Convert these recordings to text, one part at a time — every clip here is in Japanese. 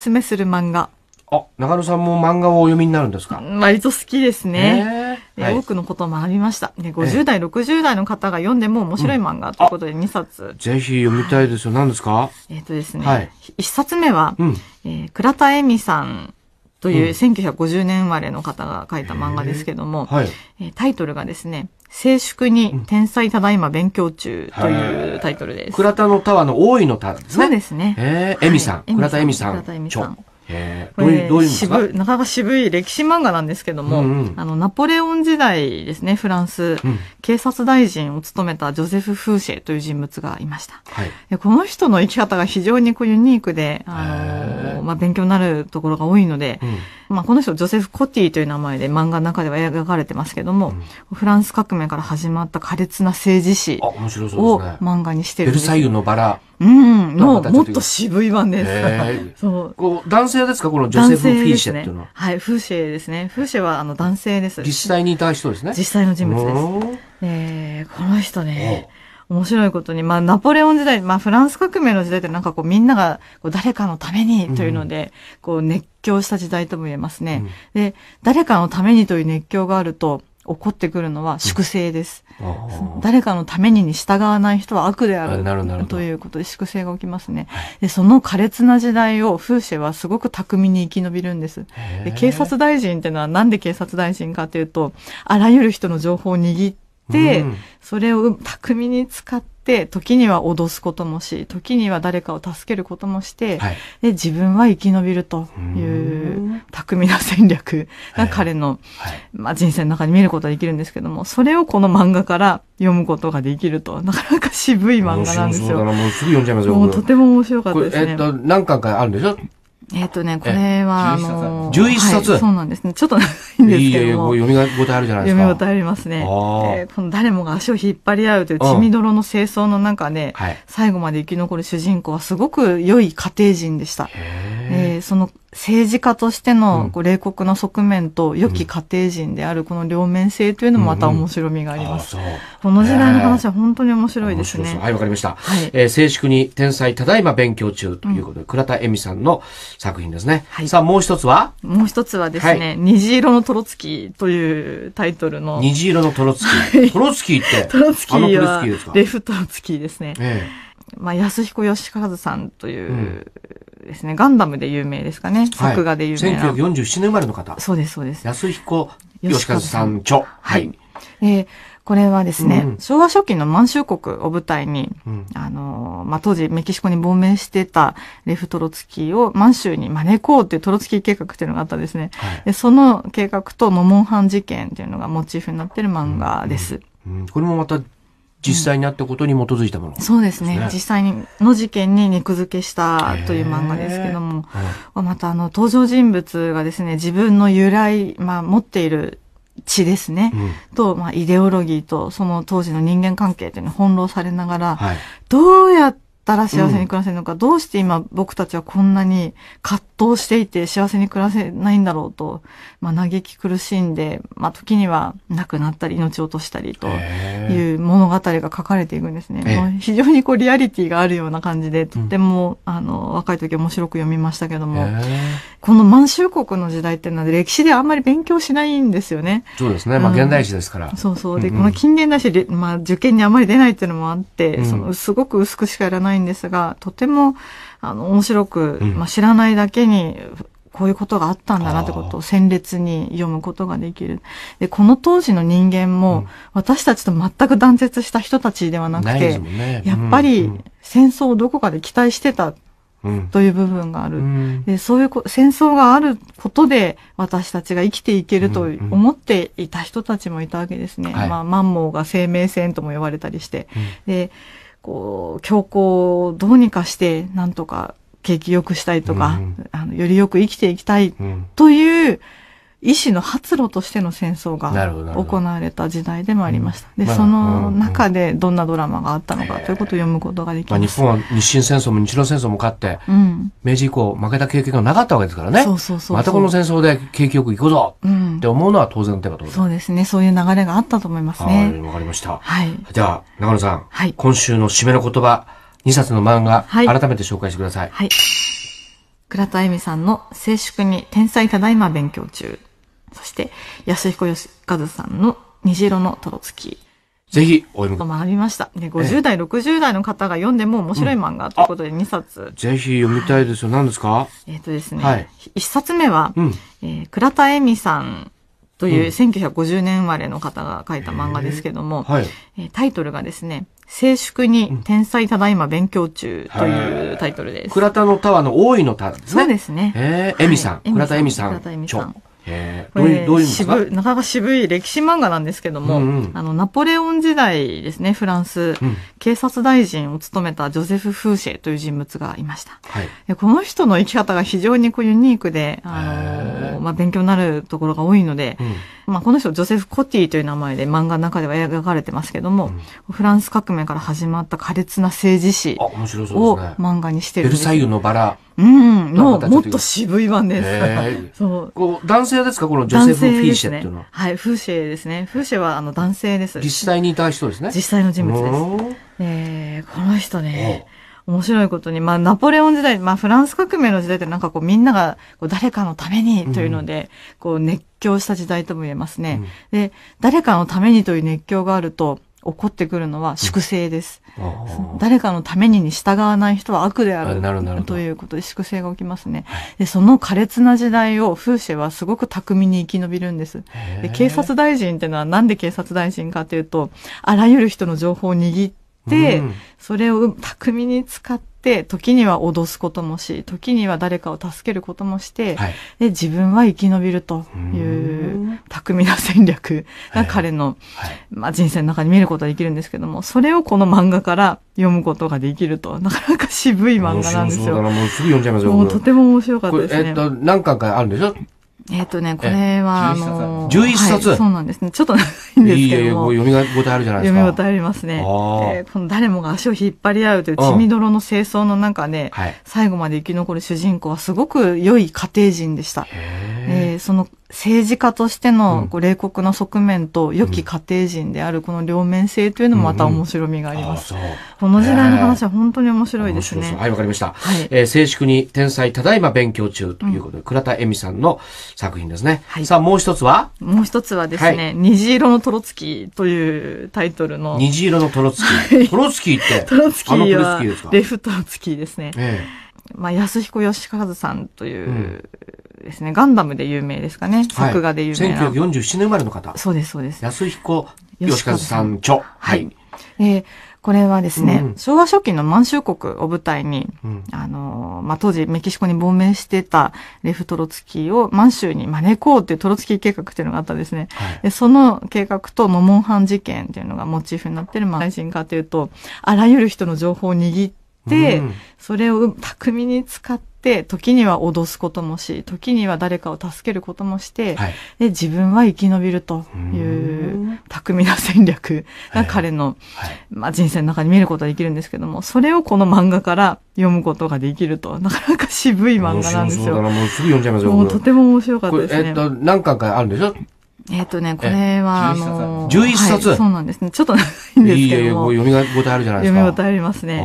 すめする漫画。あ、中野さんも漫画をお読みになるんですか割と好きですね。えー多くのことを学びました。ね、50代、えー、60代の方が読んでも面白い漫画ということで2冊。うん、ぜひ読みたいですよ。何ですかえっ、とですね、はい、1冊目は、うん、えー、倉田恵美さんという1950年生まれの方が書いた漫画ですけども、うんえーはい、タイトルがですね、静粛に天才ただいま勉強中というタイトルです。倉田のタワーの大井のタワーですね。そうですね。ええー、エミさん。倉田エミさん。倉田エミさん。えどういう、どういう渋なかなか渋い歴史漫画なんですけども、うんうん、あの、ナポレオン時代ですね、フランス、うん、警察大臣を務めたジョゼフ・フーシェという人物がいました。はい、この人の生き方が非常にこうユニークで、あの、まあ、勉強になるところが多いので、うん、まあ、この人、ジョセフ・コティという名前で漫画の中では描かれてますけども、うん、フランス革命から始まった苛烈な政治史を漫画にしてるんベルサイユのバラ。うん、の、もっと渋い版です。そう。こう男性ですかこのジョセフ・フィーシェっていうのは、ね。はい、フーシェですね。フーシェはあの男性です。実際にいた人ですね。実際の人物です。えー、この人ね、面白いことに、まあ、ナポレオン時代、まあ、フランス革命の時代ってなんかこう、みんながこう誰かのためにというので、こう、熱狂した時代とも言えますね。うん、で、誰かのためにという熱狂があると、起こってくるのは粛清です。うん、誰かのためにに従わない人は悪であるるということで粛清が起きますね。で、その苛烈な時代を風車はすごく巧みに生き延びるんです。で警察大臣ってのはなんで警察大臣かというと、あらゆる人の情報を握って、、うん、それを巧みに使って、時には脅すこともし、時には誰かを助けることもして、はい、で自分は生き延びるという巧みな戦略が彼の、はい、まあ、人生の中に見ることができるんですけども、それをこの漫画から読むことができると、なかなか渋い漫画なんですよ。もうすぐ読んじゃいますよ。もうとても面白かったですね。えっと、何巻かあるんでしょえっ、とね、これは、あのー、11冊、はい、そうなんですね。ちょっと長いんですけどいい読み応えあるじゃないですか。読み応えありますね。えで、この誰もが足を引っ張り合うという血みどろの清掃の中で、うんはい、最後まで生き残る主人公はすごく良い家庭人でした。へーその政治家としてのこう冷酷な側面と良き家庭人であるこの両面性というのもまた面白みがあります。うんうん、この時代の話は本当に面白いですね。えー、はい、わかりました。はい、えー、静粛に天才ただいま勉強中ということで、うん、倉田恵美さんの作品ですね。はい、さあ、もう一つはもう一つはですね、はい、虹色のトロツキーというタイトルの。虹色のトロツキー。トロツキーって、トロツキーはレフトロツキーですね。ええまあ、安彦義和さんというですね、ガンダムで有名ですかね。作画で有名な。い、1947年生まれの方。そうです、そうです。安彦義和さん著。はい。えー、これはですね、うん、昭和初期の満州国を舞台に、うん、あのまあ、当時メキシコに亡命してたレフ・トロツキーを満州に招こうというトロツキー計画っていうのがあったんですね、はい、でその計画とモモンハン事件っていうのがモチーフになってる漫画です、うん、これもまた実際にあったことに基づいたもの、ねうん、そうですね実際にの事件に肉付けしたという漫画ですけども、またあの登場人物がですね自分の由来、まあ、持っている血ですね、うん、と、まあ、イデオロギーとその当時の人間関係というのを翻弄されながら、はい、どうやってったら幸せに暮らせるのか、うん、どうして今僕たちはこんなに葛藤していて幸せに暮らせないんだろうと、まあ、嘆き苦しんで、まあ、時には亡くなったり命を落としたりという物語が書かれていくんですね。えー、非常にこうリアリティがあるような感じで、とっても、うん、あの若い時面白く読みましたけども、えー、この満州国の時代っていうのは歴史であんまり勉強しないんですよね。そうですね。まあ、現代史ですから。そうそう。で、うんうん、この近現代史、まあ、受験にあまり出ないっていうのもあって、そのすごく薄くしかやらないないんですが、とても、あの、面白く、まあ、知らないだけに、こういうことがあったんだなってことを鮮烈に読むことができる。で、この当時の人間も、私たちと全く断絶した人たちではなくて、やっぱり戦争をどこかで期待してたという部分がある。うん、でそういう戦争があることで、私たちが生きていけると思っていた人たちもいたわけですね。うんうん、まあ、マンモーが生命線とも呼ばれたりして。でこう、強行をどうにかして、なんとか景気良くしたいとか、うん、あのよりよく生きていきたいという、医師の発露としての戦争が行われた時代でもありました。で、その中でどんなドラマがあったのかということを読むことができます。まあ、日本は日清戦争も日露戦争も勝って、うん、明治以降負けた経験がなかったわけですからね。そうそうそうまたこの戦争で景気よく行くぞって思うのは当然の手かと、うん、そうですね。そういう流れがあったと思いますね。わかりました。はい、では、中野さん、はい、今週の締めの言葉、2冊の漫画、はい、改めて紹介してください。はい。倉田恵美さんの静粛に天才ただいま勉強中。そして、安彦義和さんの虹色のトロツキぜひ、お読み。学びました。ね、50代、60代の方が読んでも面白い漫画ということで2冊。ぜひ読みたいですよ。何ですかえっ、とですね。はい、1冊目は、え倉田恵美さんという1950年生まれの方が書いた漫画ですけども、はい、えタイトルがですね、静粛に天才ただいま勉強中というタイトルです。倉田のタワーの大井のタワーですね。そうですね。え恵美さん。倉田恵美さん。倉田恵美さん。えどういう、どういう渋なかなか渋い歴史漫画なんですけども、うんうん、あの、ナポレオン時代ですね、フランス、うん、警察大臣を務めたジョゼフ・フーシェという人物がいました。はい、この人の生き方が非常にこうユニークで、あの、まあ、勉強になるところが多いので、うん、まあ、この人、ジョセフ・コティという名前で漫画の中では描かれてますけども、うん、フランス革命から始まった苛烈な政治史を漫画にしてるんです、ね。ベルサイユのバラ。うん、もうもっと渋い版です。そう。男性ですかこのジョセフ・フィーシェっていうのは。はい、フーシェですね。フーシェはあの男性です。実際にいた人ですね。実際の人物です。えー、この人ね。面白いことに、まあ、ナポレオン時代、まあ、フランス革命の時代ってなんかこう、みんながこう誰かのためにというので、こう、熱狂した時代とも言えますね。うん、で、誰かのためにという熱狂があると、起こってくるのは粛清です。うん、誰かのためにに従わない人は悪であるということで粛清が起きますね。でその苛烈な時代を風車はすごく巧みに生き延びるんです。で警察大臣っていうのはなんで警察大臣かというとあらゆる人の情報を握って、うん、それを巧みに使っ、時には脅すこともし、時には誰かを助けることもして、はい、で自分は生き延びるという巧みな戦略が彼の、はい、まあ、人生の中に見ることができるんですけども、それをこの漫画から読むことができると、なかなか渋い漫画なんですよ。もうすぐ読んじゃいますよ。もうとても面白かったですね。えっと、何巻かあるんでしょえっ、ー、とね、これは、あのー、11冊、はい、そうなんですね。ちょっと長いんですけどいえいえ、読み答えあるじゃないですか。読み応えありますね。えー、この誰もが足を引っ張り合うという血みどろの清掃の中で、うんはい、最後まで生き残る主人公はすごく良い家庭人でした。へーその政治家としてのこう冷酷な側面と良き家庭人であるこの両面性というのもまた面白みがあります。うんうん、この時代の話は本当に面白いですね。はい、わかりました。はい、えー、静粛に天才ただいま勉強中ということで、うん、倉田恵美さんの作品ですね。はい、さあ、もう一つはもう一つはですね、はい、虹色のトロツキーというタイトルの。虹色のトロツキー。トロツキーって トロツキーかレフトロツキーですね。ええまあ、安彦義和さんというですね、ガンダムで有名ですかね。作画で有名な。1947年生まれの方。そうです、そうです。安彦義和さん著。はい。えー、これはですね、うん、昭和初期の満州国を舞台に、うん、あの、まあ、当時メキシコに亡命してたレフトロツキーを満州に招こうというトロツキー計画っていうのがあったんですね。はい、でその計画とモモンハン事件っていうのがモチーフになってる、まあ、何人かというと、あらゆる人の情報を握って、、うん、それを巧みに使って、時には脅すこともし、時には誰かを助けることもして、はい、で自分は生き延びるという巧みな戦略が彼の、はいはい、まあ、人生の中に見ることができるんですけども、それをこの漫画から読むことができると、なかなか渋い漫画なんですよ。もうすぐ読んじゃいますよ。もうとても面白かったですね。えっと、何巻かあるんでしょえっ、ー、とね、これは、あのー、11冊、はい、そうなんですね。ちょっと長いんですけどいえいえ、読み答えあるじゃないですか。読み答えありますね。え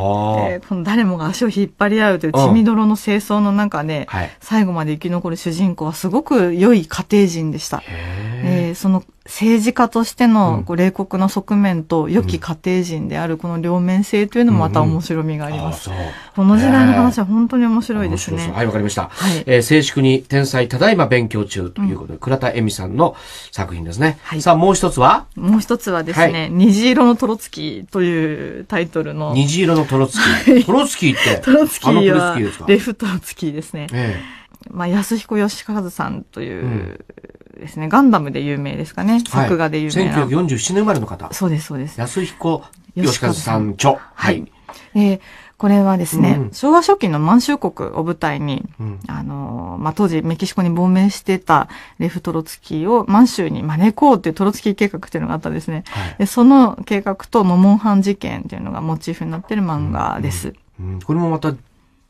ー、この誰もが足を引っ張り合うという血みどろの清掃の中で、うんはい、最後まで生き残る主人公はすごく良い家庭人でした。へーえー、その政治家としてのこう冷酷な側面と良き家庭人であるこの両面性というのもまた面白みがあります。うんうん、この時代の話は本当に面白いですね。はい、わかりました。はい、えー、静粛に天才ただいま勉強中ということで、うん、倉田恵美さんの作品ですね。はい、さあ、もう一つはもう一つはですね、はい、虹色のトロツキーというタイトルの。虹色のトロツキー。トロツキーって トロツキーかレフトロツキーですね。ええまあ、安彦義和さんというですね、ガンダムで有名ですかね。作画で有名な。1947年生まれの方。そうです、そうです。安彦義和さん著。はい。えー、これはですね、うん、昭和初期の満州国を舞台に、うん、あの、まあ、当時メキシコに亡命してたレフトロツキーを満州に招こうっていうトロツキー計画っていうのがあったんですね。はい、でその計画とモモンハン事件っていうのがモチーフになってる漫画です。うん、これもまた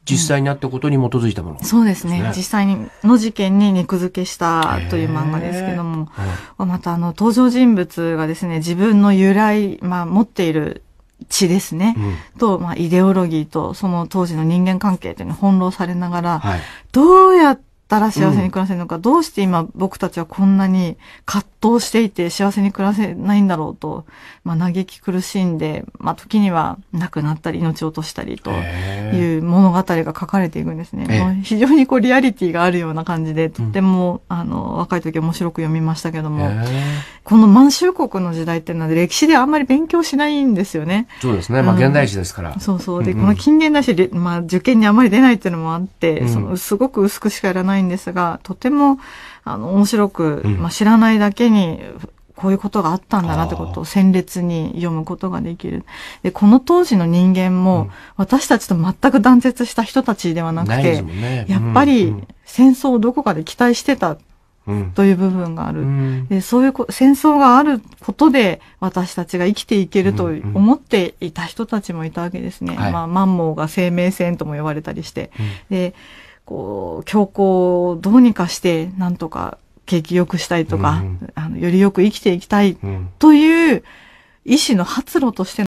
実際にあったことに基づいたもの、ねうん、そうですね実際にの事件に肉付けしたという漫画ですけども、はい、またあの登場人物がですね自分の由来、まあ、持っている血ですね、うん、と、まあ、イデオロギーとその当時の人間関係というのに翻弄されながら、はい、どうやってったら幸せに暮らせるのか、うん、どうして今僕たちはこんなに葛藤していて幸せに暮らせないんだろうと、まあ、嘆き苦しんで、まあ、時には亡くなったり命を落としたりという物語が書かれていくんですね。えー、非常にこうリアリティがあるような感じで、とっても、うん、あの若い時面白く読みましたけども、えー、この満州国の時代っていうのは歴史であんまり勉強しないんですよね。そうですね。まあ、現代史ですから。そうそう。で、うんうん、この近現代史、まあ、受験にあまり出ないっていうのもあって、そのすごく薄くしかやらないんですが、とても、あの、面白く、うん、まあ、知らないだけに、こういうことがあったんだなってことを鮮烈に読むことができる。で、この当時の人間も、私たちと全く断絶した人たちではなくて、ね、やっぱり戦争をどこかで期待してたという部分がある。うん、でそういう戦争があることで私たちが生きていけると思っていた人たちもいたわけですね。うんうん、まあ、マンモーが生命線とも呼ばれたりして。うん、でこう、強行をどうにかして、なんとか景気良くしたいとか、うん、あのよりよく生きていきたいという、意志の発露として